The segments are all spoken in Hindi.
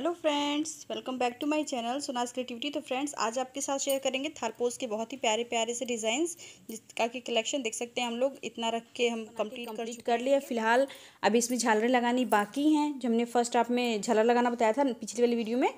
hello friends welcome back to my channel Sona's creativity तो फ्रेंड्स आज आपके साथ शेयर करेंगे थारपोस के बहुत ही प्यारे प्यारे से डिज़ाइंस जिसका कि कलेक्शन देख सकते हैं हम लोग इतना रख के हम कंप्लीट कर, कर लिया फिलहाल अभी इसमें झालरें लगानी बाकी हैं जो हमने फर्स्ट आप में झालर लगाना बताया था पिछले वाली वीडियो में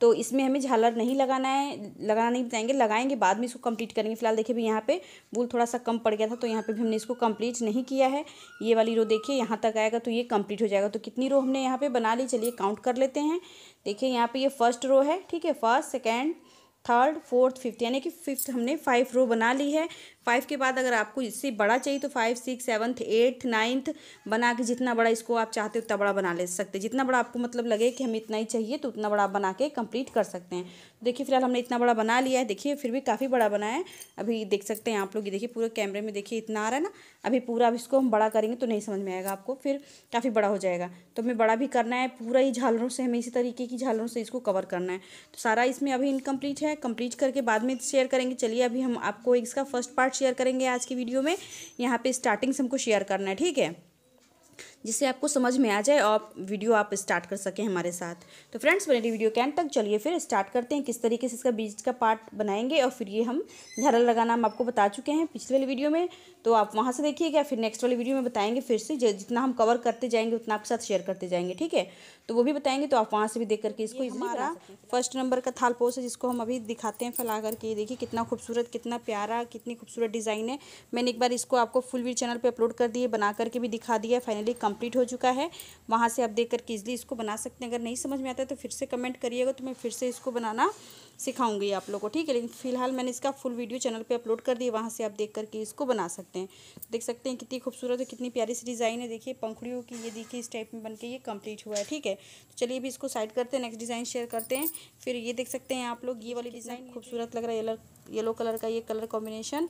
तो इसमें हमें झालर नहीं लगाना है लगाना नहीं बताएंगे लगाएंगे बाद में इसको कंप्लीट करेंगे फिलहाल देखिए भी यहाँ पे वूल थोड़ा सा कम पड़ गया था तो यहाँ पे भी हमने इसको कंप्लीट नहीं किया है ये वाली रो देखिए यहाँ तक आएगा तो ये कंप्लीट हो जाएगा तो कितनी रो हमने यहाँ पर बना ली चलिए काउंट कर लेते हैं देखिए यहाँ पर ये फर्स्ट रो है ठीक है first second third fourth fifth यानी कि फिफ्थ हमने फाइव रो बना ली है फाइव के बाद अगर आपको इससे बड़ा चाहिए तो five six seventh eighth ninth बना के जितना बड़ा इसको आप चाहते हो उतना बड़ा बना ले सकते जितना बड़ा आपको मतलब लगे कि हमें इतना ही चाहिए तो उतना बड़ा आप बना के कंप्लीट कर सकते हैं देखिए फिलहाल हमने इतना बड़ा बना लिया है देखिए फिर भी काफ़ी बड़ा बना है अभी देख सकते हैं आप लोग ये देखिए पूरे कैमरे में देखिए इतना आ रहा है ना अभी पूरा इसको हम बड़ा करेंगे तो नहीं समझ में आएगा आपको फिर काफ़ी बड़ा हो जाएगा तो हमें बड़ा भी करना है पूरा ही झालरों से हमें इसी तरीके की झालरों से इसको कवर करना है तो सारा इसमें अभी इनकम्प्लीट है कम्प्लीट करके बाद में शेयर करेंगे चलिए अभी हम आपको इसका फर्स्ट पार्ट शेयर करेंगे आज की वीडियो में यहाँ पे स्टार्टिंग से हमको शेयर करना है ठीक है जिससे आपको समझ में आ जाए और वीडियो आप स्टार्ट कर सकें हमारे साथ तो फ्रेंड्स बने रही वीडियो के एंड तक चलिए फिर स्टार्ट करते हैं किस तरीके से इसका बीज का पार्ट बनाएंगे और फिर ये हम झरल लगाना हम आपको बता चुके हैं पिछले वाली वीडियो में तो आप वहाँ से देखिएगा फिर नेक्स्ट वाली वीडियो में बताएंगे फिर से जितना हम कवर करते जाएंगे उतना आपके साथ शेयर करते जाएंगे ठीक है तो वो भी बताएंगे तो आप वहाँ से भी देख करके इसको हमारा फर्स्ट नंबर का थाल पोस है जिसको हम अभी दिखाते हैं फैला करके देखिए कितना खूबसूरत कितना प्यारा कितनी खूबसूरत डिज़ाइन है मैंने एक बार इसको आपको फुल वीडियो चैनल पर अपलोड कर दिए बना करके भी दिखा दिया फाइनली कंप्लीट हो चुका है वहाँ से आप देख करके इजली इसको बना सकते हैं अगर नहीं समझ में आता है तो फिर से कमेंट करिएगा तो मैं फिर से इसको बनाना सिखाऊंगी आप लोग को ठीक है लेकिन फिलहाल मैंने इसका फुल वीडियो चैनल पे अपलोड कर दिया वहाँ से आप देख करके इसको बना सकते हैं देख सकते हैं कितनी खूबसूरत है कितनी प्यारी सी डिज़ाइन है देखिए पंखुड़ियों की ये देखिए इस टाइप में बन के ये कंप्लीट हुआ है ठीक है तो चलिए भी इसको साइड करते हैं नेक्स्ट डिज़ाइन शेयर करते हैं फिर ये देख सकते हैं आप लोग ये वाली डिज़ाइन खूबसूरत लग रहा है येलो कलर का ये कलर कॉम्बिनेशन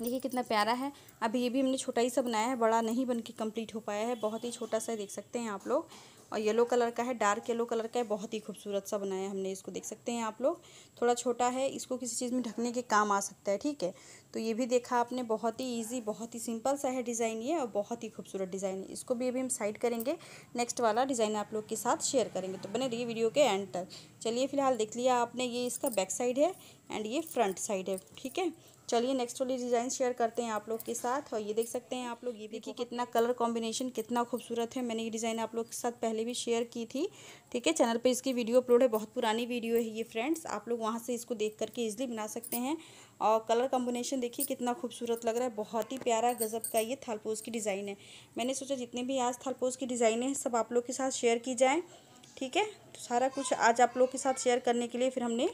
देखिए कितना प्यारा है अभी ये भी हमने छोटा ही सा बनाया है बड़ा नहीं बन के कम्प्लीट हो पाया है बहुत ही छोटा सा देख सकते हैं आप लोग और येलो कलर का है डार्क येलो कलर का है बहुत ही खूबसूरत सा बनाया है हमने इसको देख सकते हैं आप लोग थोड़ा छोटा है इसको किसी चीज़ में ढकने के काम आ सकता है ठीक है तो ये भी देखा आपने बहुत ही ईजी बहुत ही सिंपल सा है डिज़ाइन ये और बहुत ही खूबसूरत डिज़ाइन है इसको भी अभी हम साइड करेंगे नेक्स्ट वाला डिज़ाइन आप लोग के साथ शेयर करेंगे तो बने रहिए वीडियो के एंड तक चलिए फिलहाल देख लिया आपने ये इसका बैक साइड है एंड ये फ्रंट साइड है ठीक है चलिए नेक्स्ट वाली डिज़ाइन शेयर करते हैं आप लोग के साथ और ये देख सकते हैं आप लोग ये देखिए कितना कलर कॉम्बिनेशन कितना खूबसूरत है मैंने ये डिज़ाइन आप लोग के साथ पहले भी शेयर की थी ठीक है चैनल पे इसकी वीडियो अपलोड है बहुत पुरानी वीडियो है ये फ्रेंड्स आप लोग वहाँ से इसको देख करके ईजिली बना सकते हैं और कलर कॉम्बिनेशन देखिए कितना खूबसूरत लग रहा है बहुत ही प्यारा गज़ब का ये थालपोज की डिज़ाइन है मैंने सोचा जितने भी आज थालपोज की डिज़ाइने हैं सब आप लोग के साथ शेयर की जाएँ ठीक है तो सारा कुछ आज आप लोग के साथ शेयर करने के लिए फिर हमने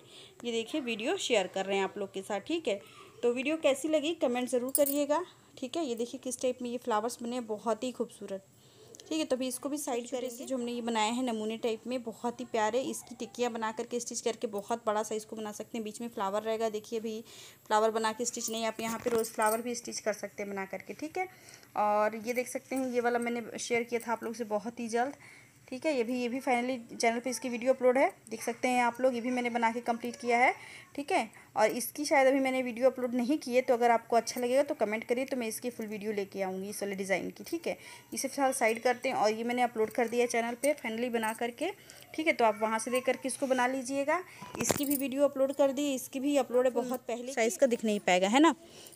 ये देखिए वीडियो शेयर कर रहे हैं आप लोग के साथ ठीक है तो वीडियो कैसी लगी कमेंट ज़रूर करिएगा ठीक है ये देखिए किस टाइप में ये फ्लावर्स बने बहुत ही खूबसूरत ठीक है तो अभी इसको भी साइड करेंगे जो हमने ये बनाया है नमूने टाइप में बहुत ही प्यारे इसकी टिक्कियाँ बना करके स्टिच करके बहुत बड़ा साइज़ को बना सकते हैं बीच में फ्लावर रहेगा देखिए अभी फ्लावर बना के स्टिच नहीं आप यहाँ पे रोज़ फ्लावर भी स्टिच कर सकते हैं बना करके ठीक है और ये देख सकते हैं ये वाला मैंने शेयर किया था आप लोग से बहुत ही जल्द ठीक है ये भी ये भी फाइनली चैनल पे इसकी वीडियो अपलोड है देख सकते हैं आप लोग ये भी मैंने बना के कंप्लीट किया है ठीक है और इसकी शायद अभी मैंने वीडियो अपलोड नहीं की है तो अगर आपको अच्छा लगेगा तो कमेंट करिए तो मैं इसकी फुल वीडियो लेके आऊँगी इस वाले डिज़ाइन की ठीक है इसे फिलहाल साइड करते हैं और ये मैंने अपलोड कर दिया चैनल पर फाइनली बना करके ठीक है तो आप वहाँ से देख करके इसको बना लीजिएगा इसकी भी वीडियो अपलोड कर दी इसकी भी अपलोड है बहुत पहले साइज़ का दिख नहीं पाएगा है ना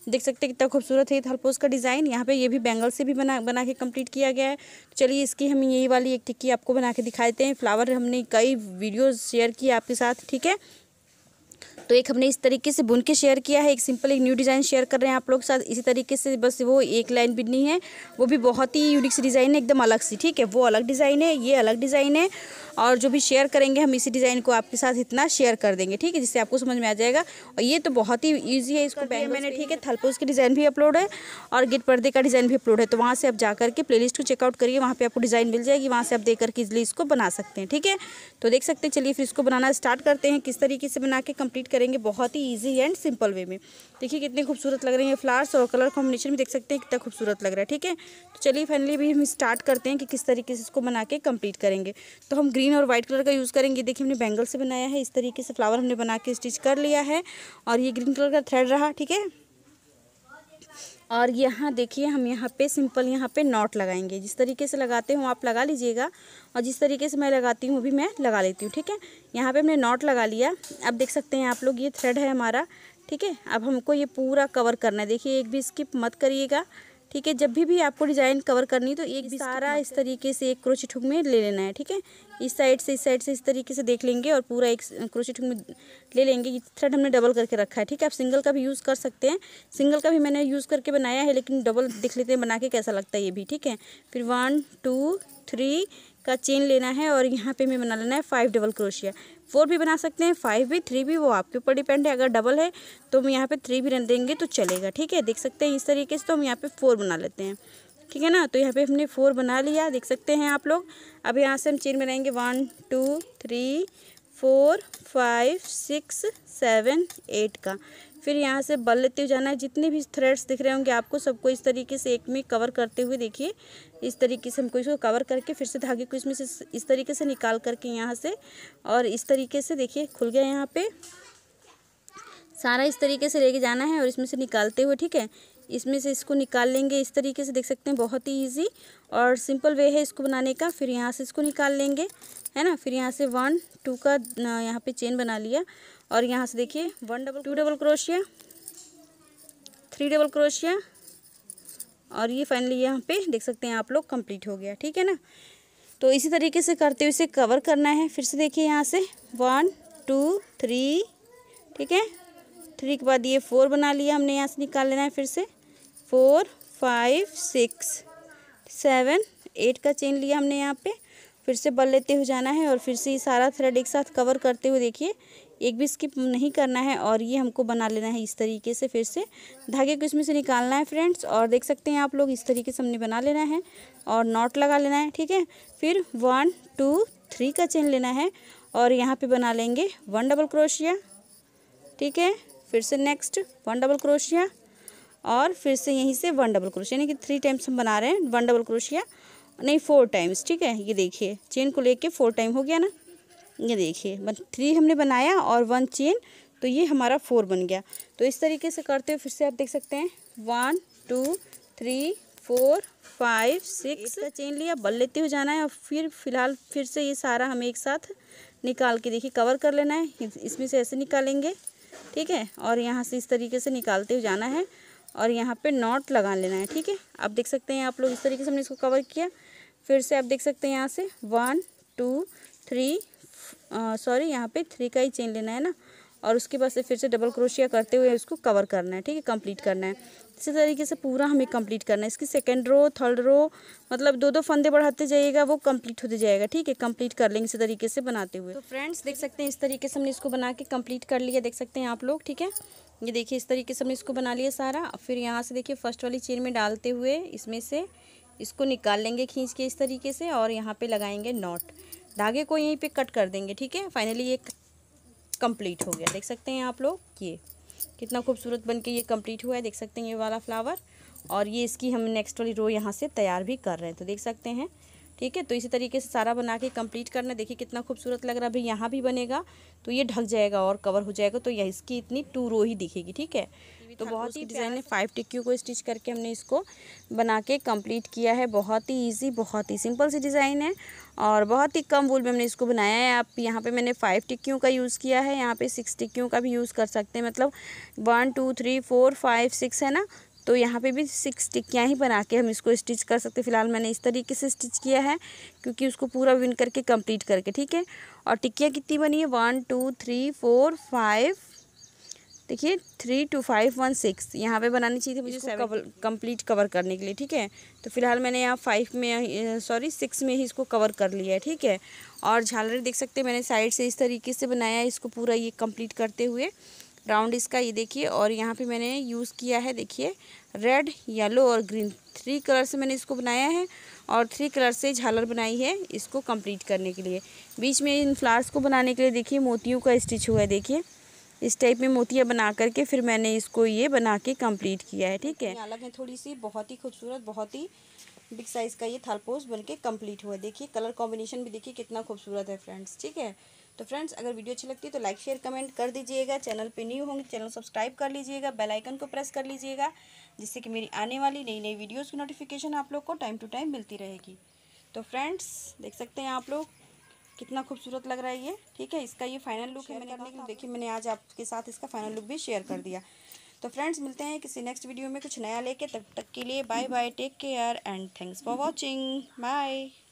देख सकते कितना खूबसूरत है थलपोज का डिज़ाइन यहाँ पर ये भी बैंगल से भी बना बना के कम्प्लीट किया गया है तो चलिए इसकी हम यही वाली एक टिक्की आपको बना के दिखाते हैं फ्लावर हमने कई वीडियोज़ शेयर किए आपके साथ ठीक है तो एक हमने इस तरीके से बुन के शेयर किया है एक सिंपल एक न्यू डिज़ाइन शेयर कर रहे हैं आप लोग के साथ इसी तरीके से बस वो एक लाइन बिननी है वो भी बहुत ही यूनिक सी डिज़ाइन है एकदम अलग सी ठीक है वो अलग डिज़ाइन है ये अलग डिज़ाइन है और जो भी शेयर करेंगे हम इसी डिज़ाइन को आपके साथ इतना शेयर कर देंगे ठीक है जिससे आपको समझ में आ जाएगा और ये तो बहुत ही ईजी है इसको बैंक मैंने ठीक है थलपोज की डिज़ाइन भी अपलोड है और गिट पर्दे का डिज़ाइन भी अपलोड है तो वहाँ से आप जाकर के प्ले को चेकआउट करिए वहाँ पर आपको डिज़ाइन मिल जाएगी वहाँ से आप देख करके इजली इसको बना सकते हैं ठीक है तो देख सकते हैं चलिए फिर इसको बनाना स्टार्ट करते हैं किस तरीके से बना के कम्प्लीट कंप्लीट करेंगे बहुत ही ईजी एंड सिंपल वे में देखिए कितने खूबसूरत लग रहे हैं फ्लावर्स और कलर कॉम्बिनेशन भी देख सकते हैं कितना खूबसूरत लग रहा है ठीक है तो चलिए फाइनली भी हम स्टार्ट करते हैं कि किस तरीके से इसको बना के कम्प्लीट करेंगे तो हम ग्रीन और व्हाइट कलर का यूज़ करेंगे देखिए हमने बैंगल से बनाया है इस तरीके से फ्लावर हमने बना के स्टिच कर लिया है और ये ग्रीन कलर का थ्रेड रहा ठीक है और यहाँ देखिए हम यहाँ पे सिंपल यहाँ पे नॉट लगाएंगे जिस तरीके से लगाते हो आप लगा लीजिएगा और जिस तरीके से मैं लगाती हूँ वो भी मैं लगा लेती हूँ ठीक है यहाँ पे हमने नॉट लगा लिया अब देख सकते हैं आप लोग ये थ्रेड है हमारा ठीक है अब हमको ये पूरा कवर करना है देखिए एक भी स्किप मत करिएगा ठीक है जब भी भी आपको डिज़ाइन कवर करनी है तो एक सारा इस तरीके से एक क्रोशी ठुक में ले लेना है ठीक है इस साइड से इस साइड से इस तरीके से देख लेंगे और पूरा एक क्रोशी ठुक में ले लेंगे ये थ्रेड हमने डबल करके रखा है ठीक है आप सिंगल का भी यूज़ कर सकते हैं सिंगल का भी मैंने यूज़ करके बनाया है लेकिन डबल देख लेते हैं बना के कैसा लगता है ये भी ठीक है फिर वन टू थ्री का चेन लेना है और यहाँ पे हमें बना लेना है फाइव डबल क्रोशिया फोर भी बना सकते हैं फाइव भी थ्री भी वो आपके ऊपर डिपेंड है अगर डबल है तो हम यहाँ पे थ्री भी रन देंगे तो चलेगा ठीक है देख सकते हैं इस तरीके से तो हम यहाँ पे फोर बना लेते हैं ठीक है ना तो यहाँ पे हमने फोर बना लिया देख सकते हैं आप लोग अब यहाँ से हम चीन बनाएंगे one two three four five six seven eight का फिर यहाँ से बल लेते हुए जाना है जितने भी थ्रेड्स दिख रहे होंगे आपको सबको इस तरीके से एक में कवर करते हुए देखिए इस तरीके से हमको इसको कवर करके फिर से धागे को इसमें से इस तरीके से निकाल करके यहाँ से और इस तरीके से देखिए खुल गया यहाँ पे सारा इस तरीके से लेके जाना है और इसमें से निकालते हुए ठीक है इसमें से इसको निकाल लेंगे इस तरीके से देख सकते हैं बहुत ही ईजी और सिंपल वे है इसको बनाने का फिर यहाँ से इसको निकाल लेंगे है ना फिर यहाँ से वन टू का यहाँ पे चेन बना लिया और यहाँ से देखिए one double two double crochet three double crochet और ये फाइनली यहाँ पे देख सकते हैं आप लोग कंप्लीट हो गया ठीक है ना तो इसी तरीके से करते हुए इसे कवर करना है फिर से देखिए यहाँ से वन टू थ्री ठीक है थ्री के बाद ये फोर बना लिया हमने यहाँ से निकाल लेना है फिर से four five six seven eight का चेन लिया हमने यहाँ पे फिर से बल लेते हुए जाना है और फिर से ये सारा थ्रेड एक साथ कवर करते हुए देखिए एक भी स्किप नहीं करना है और ये हमको बना लेना है इस तरीके से फिर से धागे को इसमें से निकालना है फ्रेंड्स और देख सकते हैं आप लोग इस तरीके से हमने बना लेना है और नॉट लगा लेना है ठीक है फिर वन टू थ्री का चेन लेना है और यहाँ पे बना लेंगे वन डबल क्रोशिया ठीक है फिर से नेक्स्ट वन डबल क्रोशिया और फिर से यहीं से वन डबल क्रोशिया यानी कि थ्री टाइम्स हम बना रहे हैं वन डबल क्रोशिया नहीं फोर टाइम्स ठीक है ये देखिए चेन को लेके फोर टाइम हो गया ना ये देखिए बन थ्री हमने बनाया और वन चेन तो ये हमारा फोर बन गया तो इस तरीके से करते हुए फिर से आप देख सकते हैं one two three four five six chain लिया बल लेते हुए जाना है और फिर फिलहाल फिर से ये सारा हमें एक साथ निकाल के देखिए कवर कर लेना है इसमें से ऐसे निकालेंगे ठीक है और यहाँ से इस तरीके से निकालते हुए जाना है और यहाँ पे नॉट लगा लेना है ठीक है आप देख सकते हैं आप लोग इस तरीके से हमने इसको कवर किया फिर से आप देख सकते हैं यहाँ से वन टू थ्री सॉरी यहाँ पे थ्री का ही चेन लेना है ना और उसके बाद से फिर से डबल क्रोशिया करते हुए उसको कवर करना है ठीक है कंप्लीट करना है इसी तरीके से पूरा हमें कंप्लीट करना है इसकी सेकेंड रो थर्ड रो मतलब दो दो फंदे बढ़ाते जाइएगा वो कंप्लीट होते जाएगा ठीक है कंप्लीट कर लेंगे इसी तरीके से बनाते हुए तो फ्रेंड्स देख सकते हैं इस तरीके से हमने इसको बना के कंप्लीट कर लिया देख सकते हैं आप लोग ठीक है ये देखिए इस तरीके से हमने इसको बना लिया सारा फिर यहाँ से देखिए फर्स्ट वाली चेन में डालते हुए इसमें से इसको निकाल लेंगे खींच के इस तरीके से और यहाँ पे लगाएंगे नॉट धागे को यहीं पे कट कर देंगे ठीक है फाइनली ये कंप्लीट हो गया देख सकते हैं आप लोग ये कितना खूबसूरत बन के ये कंप्लीट हुआ है देख सकते हैं ये वाला फ्लावर और ये इसकी हम नेक्स्ट वाली रो यहाँ से तैयार भी कर रहे हैं तो देख सकते हैं ठीक है तो इसी तरीके से सारा बना के कंप्लीट करना देखिए कितना खूबसूरत लग रहा है अभी यहाँ भी बनेगा तो ये ढक जाएगा और कवर हो जाएगा तो यह इसकी इतनी टू रो ही दिखेगी ठीक है तो बहुत ही डिज़ाइन है फाइव टिक्यू को स्टिच करके हमने इसको बना के कंप्लीट किया है बहुत ही इजी बहुत ही सिंपल सी डिज़ाइन है और बहुत ही कम वूल में हमने इसको बनाया है आप यहाँ पे मैंने फाइव टिक्कियों का यूज़ किया है यहाँ पे सिक्स टिक्कियों का भी यूज़ कर सकते हैं मतलब one two three four five six है ना तो यहाँ पे भी सिक्स टिक्कियाँ ही बना के हम इसको स्टिच कर सकते हैं फिलहाल मैंने इस तरीके से स्टिच किया है क्योंकि उसको पूरा विन करके कंप्लीट करके ठीक है और टिक्कियाँ कितनी बनी है one two three four five देखिए three two five one six यहाँ पे बनानी चाहिए थी मुझे कवर कम्प्लीट कवर करने के लिए ठीक है तो फिलहाल मैंने यहाँ फाइव में सॉरी सिक्स में ही इसको कवर कर लिया है ठीक है और झालर देख सकते हैं मैंने साइड से इस तरीके से बनाया है इसको पूरा ये कंप्लीट करते हुए राउंड इसका ये देखिए और यहाँ पे मैंने यूज़ किया है देखिए रेड येलो और ग्रीन थ्री कलर से मैंने इसको बनाया है और थ्री कलर से झालर बनाई है इसको कंप्लीट करने के लिए बीच में इन फ्लावर्स को बनाने के लिए देखिए मोतियों का स्टिच हुआ है देखिए इस टाइप में मोतियाँ बना करके फिर मैंने इसको ये बना के कंप्लीट किया है ठीक है अलग है थोड़ी सी बहुत ही खूबसूरत बहुत ही बिग साइज़ का ये थालपोज बन के कम्प्लीट हुआ देखिए कलर कॉम्बिनेशन भी देखिए कितना खूबसूरत है फ्रेंड्स ठीक है तो फ्रेंड्स अगर वीडियो अच्छी लगती है तो लाइक शेयर कमेंट कर दीजिएगा चैनल पे न्यू होंगे चैनल सब्सक्राइब कर लीजिएगा बेल आइकन को प्रेस कर लीजिएगा जिससे कि मेरी आने वाली नई नई वीडियोज़ की नोटिफिकेशन आप लोग को टाइम टू टाइम मिलती रहेगी तो फ्रेंड्स देख सकते हैं आप लोग कितना खूबसूरत लग रहा है ये ठीक है इसका ये फाइनल लुक है मैंने करने देखिए मैंने आज आपके साथ इसका फाइनल लुक भी शेयर कर दिया तो फ्रेंड्स मिलते हैं किसी नेक्स्ट वीडियो में कुछ नया लेके तब तक के लिए bye bye take care and thanks for watching bye